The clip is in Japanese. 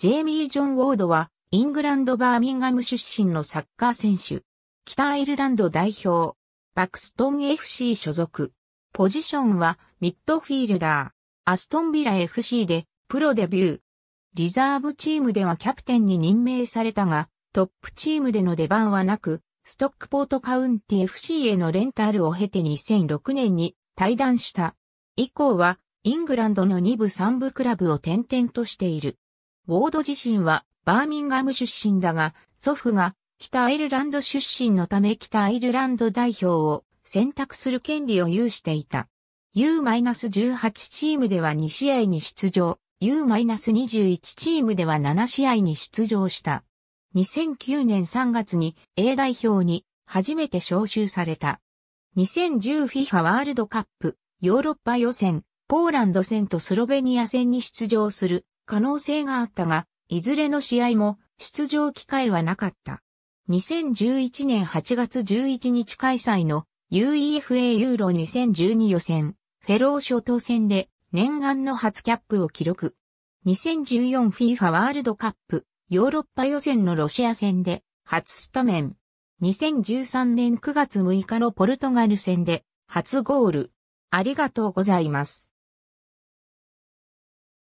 ジェイミー・ジョン・ウォードは、イングランド・バーミンガム出身のサッカー選手。北アイルランド代表。バクストン FC 所属。ポジションは、ミッドフィールダー。アストンビラ FC で、プロデビュー。リザーブチームではキャプテンに任命されたが、トップチームでの出番はなく、ストックポートカウンティ FC へのレンタルを経て2006年に退団した。以降は、イングランドの2部3部クラブを転々としている。ウォード自身はバーミンガム出身だが、祖父が北アイルランド出身のため北アイルランド代表を選択する権利を有していた。U-18 チームでは2試合に出場、U-21 チームでは7試合に出場した。2009年3月に A 代表に初めて招集された。2010FIFA ワールドカップヨーロッパ予選、ポーランド戦とスロベニア戦に出場する可能性があったが、いずれの試合も出場機会はなかった。2011年8月11日開催の UEFA ユーロ2012予選、フェロー諸島戦で念願の初キャップを記録。2014FIFA ワールドカップヨーロッパ予選のロシア戦で初スタメン。2013年9月6日のポルトガル戦で初ゴール。ありがとうございます。